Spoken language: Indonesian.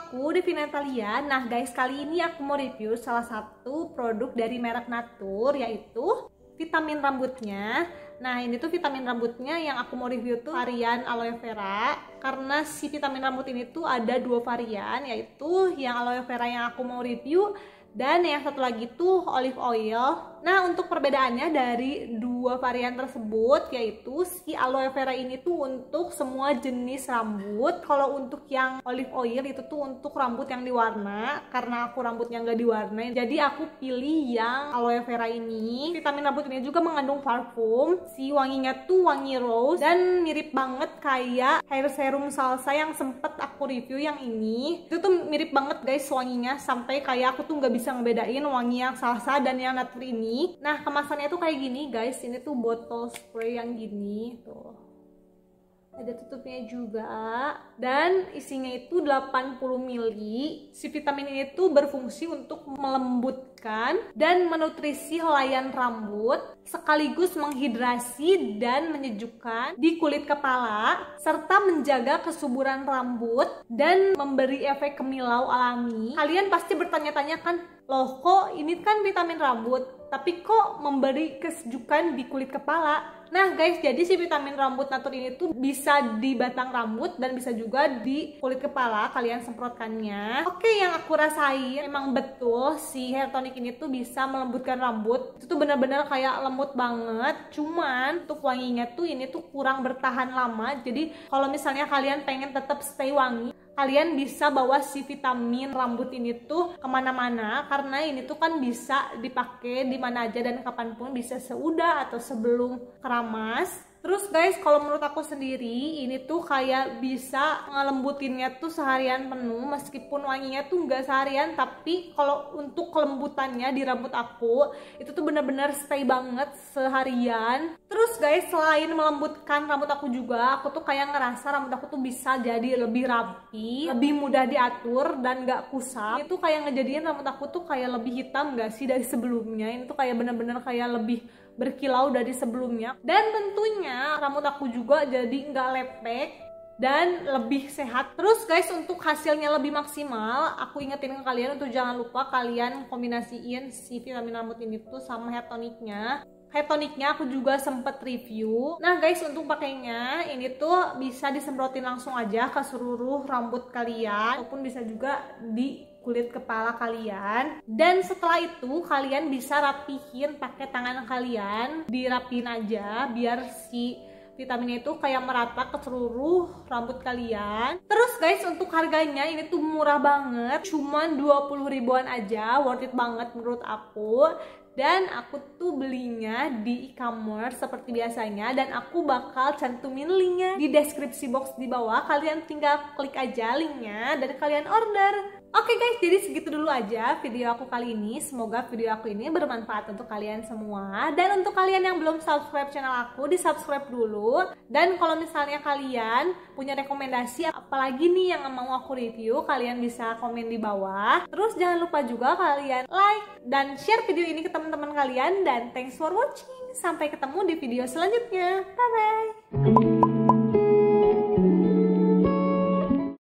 aku Devi Natalia. Nah guys, kali ini aku mau review salah satu produk dari merek Natur yaitu vitamin rambutnya. Nah ini tuh vitamin rambutnya yang aku mau review tuh varian aloe vera karena si vitamin rambut ini tuh ada dua varian yaitu yang aloe vera yang aku mau review dan yang satu lagi tuh olive oil Nah, untuk perbedaannya dari dua varian tersebut yaitu si aloe vera ini tuh untuk semua jenis rambut. Kalau untuk yang olive oil itu tuh untuk rambut yang diwarna karena aku rambutnya nggak diwarna. Jadi aku pilih yang aloe vera ini. Vitamin rambut ini juga mengandung parfum. Si wanginya tuh wangi rose dan mirip banget kayak hair serum salsa yang sempet aku review yang ini. Itu tuh mirip banget guys wanginya sampai kayak aku tuh nggak bisa ngebedain wangi yang salsa dan yang natural ini ini nah kemasannya tuh kayak gini guys ini tuh botol spray yang gini tuh ada tutupnya juga dan isinya itu 80 mili si vitamin ini tuh berfungsi untuk melembutkan dan menutrisi helaian rambut sekaligus menghidrasi dan menyejukkan di kulit kepala serta menjaga kesuburan rambut dan memberi efek kemilau alami kalian pasti bertanya-tanya kan loh kok ini kan vitamin rambut tapi kok memberi kesejukan di kulit kepala. Nah guys, jadi si vitamin rambut natur ini tuh bisa di batang rambut dan bisa juga di kulit kepala kalian semprotkannya. Oke, yang aku rasain emang betul si hair tonic ini tuh bisa melembutkan rambut. Itu tuh bener-bener kayak lembut banget. Cuman tuh wanginya tuh ini tuh kurang bertahan lama. Jadi kalau misalnya kalian pengen tetap stay wangi, kalian bisa bawa si vitamin rambut ini tuh kemana-mana karena ini tuh kan bisa dipakai di mana aja dan kapanpun bisa seudah atau sebelum keramas Terus guys, kalau menurut aku sendiri, ini tuh kayak bisa ngelembutinnya tuh seharian penuh, meskipun wanginya tuh nggak seharian, tapi kalau untuk kelembutannya di rambut aku, itu tuh bener-bener stay banget seharian. Terus guys, selain melembutkan rambut aku juga, aku tuh kayak ngerasa rambut aku tuh bisa jadi lebih rapi, lebih mudah diatur, dan nggak kusam. Itu kayak ngejadiin rambut aku tuh kayak lebih hitam gak sih dari sebelumnya, ini tuh kayak bener-bener kayak lebih berkilau dari sebelumnya dan tentunya rambut aku juga jadi nggak lepek dan lebih sehat terus guys untuk hasilnya lebih maksimal aku ingetin ke kalian untuk jangan lupa kalian kombinasiin si vitamin rambut ini tuh sama hair tonicnya Kayak toniknya aku juga sempet review. Nah guys untuk pakainya ini tuh bisa disemprotin langsung aja ke seluruh rambut kalian ataupun bisa juga di kulit kepala kalian dan setelah itu kalian bisa rapihin pakai tangan kalian dirapihin aja biar si vitaminnya itu kayak merata ke seluruh rambut kalian. Terus guys untuk harganya ini tuh murah banget, cuman 20 ribuan aja, worth it banget menurut aku dan aku tuh belinya di e-commerce seperti biasanya dan aku bakal cantumin linknya di deskripsi box di bawah kalian tinggal klik aja linknya dan kalian order Oke okay guys, jadi segitu dulu aja video aku kali ini. Semoga video aku ini bermanfaat untuk kalian semua. Dan untuk kalian yang belum subscribe channel aku, di subscribe dulu. Dan kalau misalnya kalian punya rekomendasi apalagi nih yang mau aku review, kalian bisa komen di bawah. Terus jangan lupa juga kalian like dan share video ini ke teman teman-teman kalian dan thanks for watching. Sampai ketemu di video selanjutnya. Bye-bye.